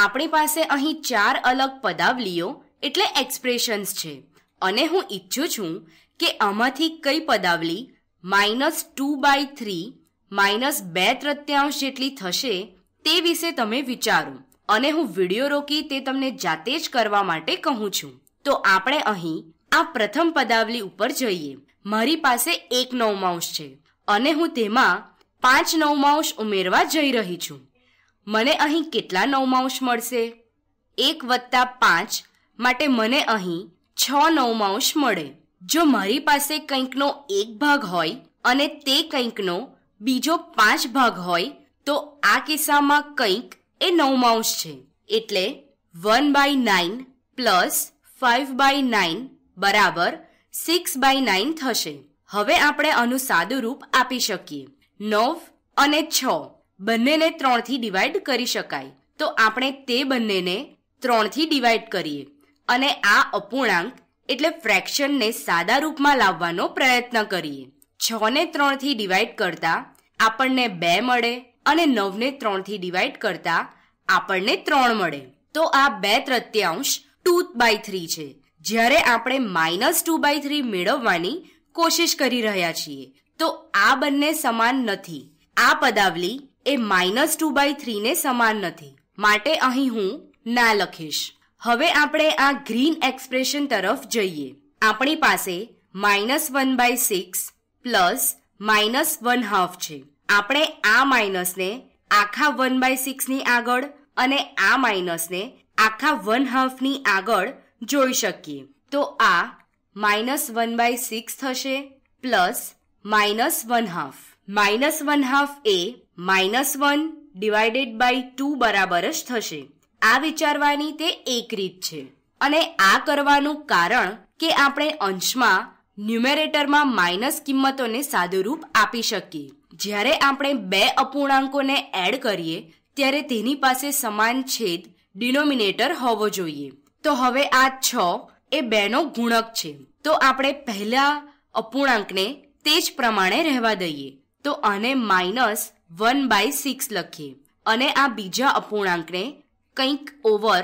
આપણી પાસે અહીં ચાર અલગ પદાવલીઓ એટલે એક્સપ્રેશન્સ છે અને હું ઈચ્છું છું કે આમાંથી કઈ પદાવલી minus two by three minus બે તૃત્યાંશ જેટલી થશે તે વિશે તમે વિચારો અને હું વિડીયો રોકી તે તમને જાતે જ કરવા માટે કહું છું તો આપણે અહીં આ પ્રથમ પદાવલી ઉપર જઈએ મારી પાસે એક નવમાંશ છે અને હું તેમાં પાંચ નવમાંશ ઉમેરવા જઈ રહી છું મને અહીં કેટલા નવમાંશ મળશે એક વત્તા પાંચ માટે મને અહીં છ નવમાંશ મળે જો મારી પાસે કંઈકનો એક ભાગ હોય અને તે કંઈકનો બીજો પાંચ ભાગ હોય તો આ કિસ્સામાં કંઈક એ નવમાંશ છે એટલે one by nine plus five by nine બરાબર સિક્સ બાય નાઇન થશે હવે આપણે આનું સાદું રૂપ આપી શકીએ નવ અને છ બંનેને ત્રણથી ડિવાઈડ કરી શકાય તો આપણે તે બંનેને ત્રણથી ડિવાઈડ કરીએ અને આ અપૂર્ણાંક એટલે ફ્રેક્શનને સાદા રૂપમાં લાવવાનો પ્રયત્ન કરીએ છ ને ત્રણથી ડિવાઈડ કરતા આપણને બે મળે અને નવને ત્રણથી ડિવાઈડ કરતા આપણને ત્રણ મળે તો આ બે તૃત્યાંશ ટુ બાય થ્રી છે જ્યારે આપણે માઇનસ ટુ બાય થ્રી મેળવવાની કોશિશ કરી રહ્યા છીએ તો આ બંને સમાન નથી આ પદાવલી એ માઇનસ ટુ બાય થ્રીને સમાન નથી માટે અહીં હું ના લખીશ હવે આપણે આ ગ્રીન એક્સપ્રેશન તરફ જઈએ આપણી પાસે minus one by six plus minus one half છે આપણે આ માઇનસને આખા વન બાય સિક્સની આગળ અને આ માઇનસને આખા વન હાફની આગળ જોઈ શકીએ તો આ માઇનસ વન બાય સિક્સ થશે plus minus one half minus one half એ minus one divided by two બરાબર જ થશે આ વિચારવાની તે એક રીત છે અને આ કરવાનું કારણ કે આપણે અંશમાં ન્યુમેરેટરમાં માઇનસ કિંમતોને સાદુરૂપ આપી શકીએ જ્યારે આપણે બે અપૂર્ણાંકોને એડ કરીએ ત્યારે તેની પાસે સમાન છેદ ડિનોમિનેટર હોવો જોઈએ તો હવે આ છ એ બેનો ગુણક છે તો આપણે પહેલા અપૂર્ણાંકને તે જ પ્રમાણે રહેવા દઈએ તો આને માઇનસ વન બાય સિક્સ લખીએ અને આ બીજા અપૂર્ણાંકને કંઈક ઓવર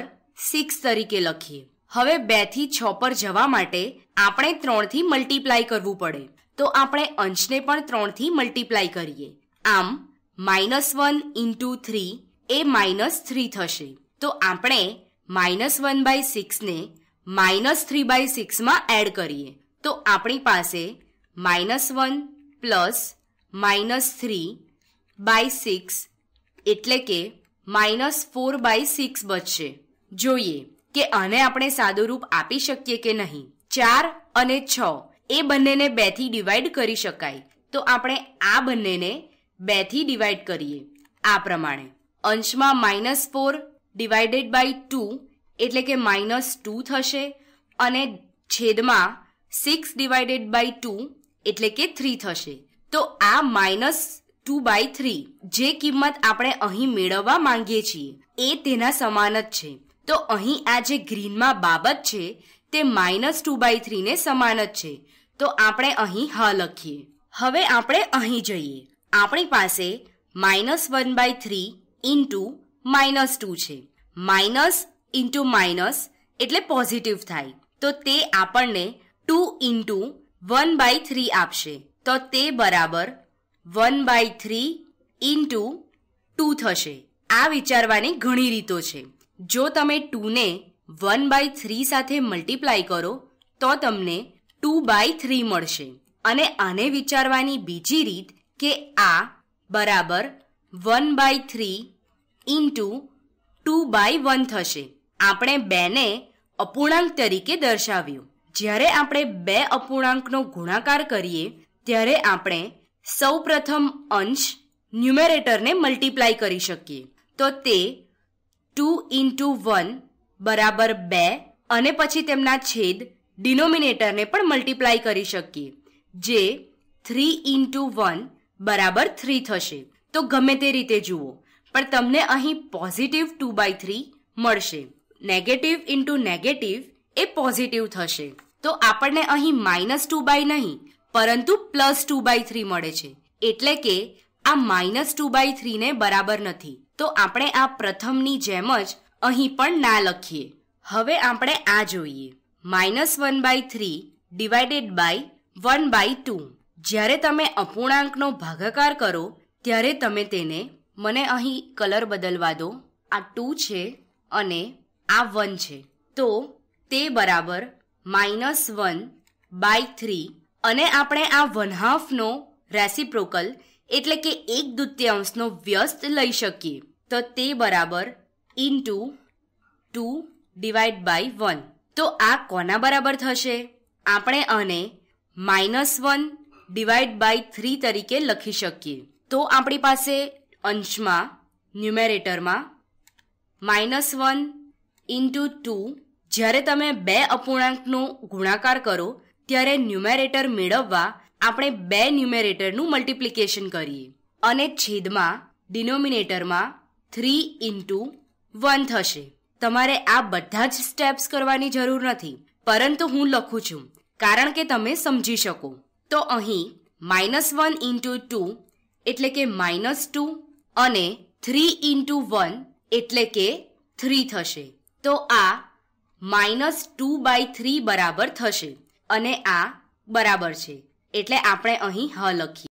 સિક્સ તરીકે લખીએ હવે બે થી છ પર જવા માટે આપણે ત્રણથી મલ્ટીપ્લાય કરવું પડે તો આપણે અંશને પણ ત્રણથી મલ્ટીપ્લાય કરીએ આમ માઇનસ વન ઇન્ટુ થ્રી એ માઇનસ થ્રી થશે તો આપણે માઇનસ વન બાય સિક્સને માઇનસ થ્રી બાય સિક્સમાં એડ કરીએ તો આપણી પાસે minus one plus minus three by six એટલે કે માઇનસ ફોર બાય સિક્સ બચશે જોઈએ કે આને આપણે સાદું રૂપ આપી શકીએ કે નહીં ચાર અને છ એ બંનેને બેથી ડિવાઈડ કરી શકાય તો આપણે આ બંનેને બેથી ડિવાઈડ કરીએ આ પ્રમાણે અંશમાં minus four divided by two એટલે કે માઇનસ ટુ થશે અને છેદમાં સિક્સ ડિવાઈડેડ બાય ટુ એટલે કે થ્રી થશે તો આ માઇનસ ટુ બાય થ્રી જે કિંમત આપણે અહીં મેળવવા માંગીએ છીએ એ તેના સમાન જ છે તો અહીં આ જે ગ્રીનમાં બાબત છે તે માઇનસ ટુ બાય થ્રીને સમાન જ છે તો આપણે અહીં હ લખીએ હવે આપણે અહીં જઈએ આપણી પાસે minus one by three into minus two છે માઇનસ ઇન્ટુ માઇનસ એટલે પોઝિટિવ થાય તો તે આપણને two into one by three આપશે તો તે બરાબર one by three into two થશે આ વિચારવાની ઘણી રીતો છે જો તમે ટુને વન બાય થ્રી સાથે મલ્ટીપ્લાય કરો તો તમને ટુ બાય થ્રી મળશે અને આને વિચારવાની બીજી રીત કે આ બરાબર one by three into two by one થશે આપણે બેને અપૂર્ણાંક તરીકે દર્શાવ્યું જ્યારે આપણે બે અપૂર્ણાંકનો ગુણાકાર કરીએ ત્યારે આપણે સૌપ્રથમ અંશ ન્યુમેરેટરને મલ્ટીપ્લાય કરી શકીએ તો તે ટુ ઇન્ટુ વન બરાબર બે અને પછી તેમના છેદ ડિનોમિનેટરને પણ મલ્ટીપ્લાય કરી શકીએ જે થ્રી ઇન્ટુ વન બરાબર થ્રી થશે તો ગમે તે રીતે જુઓ પણ તમને અહીં પોઝિટિવ ટુ બાય થ્રી મળશે નેગેટિવ ઇન્ટુ નેગેટિવ એ પોઝિટિવ થશે તો આપણને અહીં માઇનસ ટુ બાય નહીં પરંતુ પ્લસ ટુ બાય થ્રી મળે છે એટલે કે આ માઇનસ ટુ બાય થ્રીને બરાબર નથી તો આપણે આ પ્રથમની જેમ જ અહીં પણ ના લખીએ હવે આપણે આ જોઈએ minus one by three divided by one by two જ્યારે તમે અપૂર્ણાંકનો ભાગાકાર કરો ત્યારે તમે તેને મને અહીં કલર બદલવા દો આ ટુ છે અને આ વન છે તો તે બરાબર માઇનસ વન બાય થ્રી અને આપણે આ વન હાફનો રેસિપ્રોકલ એટલે કે એક દૂત્યાંશનો વ્યસ્ત લઈ શકીએ તો તે બરાબર into two divide by one તો આ કોના બરાબર થશે આપણે આને minus one divide by three તરીકે લખી શકીએ તો આપણી પાસે અંશમાં ન્યુમેરેટરમાં માઇનસ વન ઇન્ટુ ટુ જ્યારે તમે બે અપૂર્ણાંકનો ગુણાકાર કરો ત્યારે ન્યુમેરેટર મેળવવા આપણે બે ન્યુમેરેટરનું મલ્ટિપ્લિકેશન કરીએ અને છેદમાં ડિનોમિનેટરમાં થ્રી ઇન્ટુ વન થશે તમારે આ બધા જ સ્ટેપ્સ કરવાની જરૂર નથી પરંતુ હું લખું છું કારણ કે તમે સમજી શકો તો અહીં માઇનસ વન ઇન્ટુ ટુ એટલે કે માઇનસ ટુ અને થ્રી ઇન્ટુ વન એટલે કે થ્રી થશે તો આ માઇનસ ટુ બાય થ્રી બરાબર થશે અને આ બરાબર છે એટલે આપણે અહીં હ લખીએ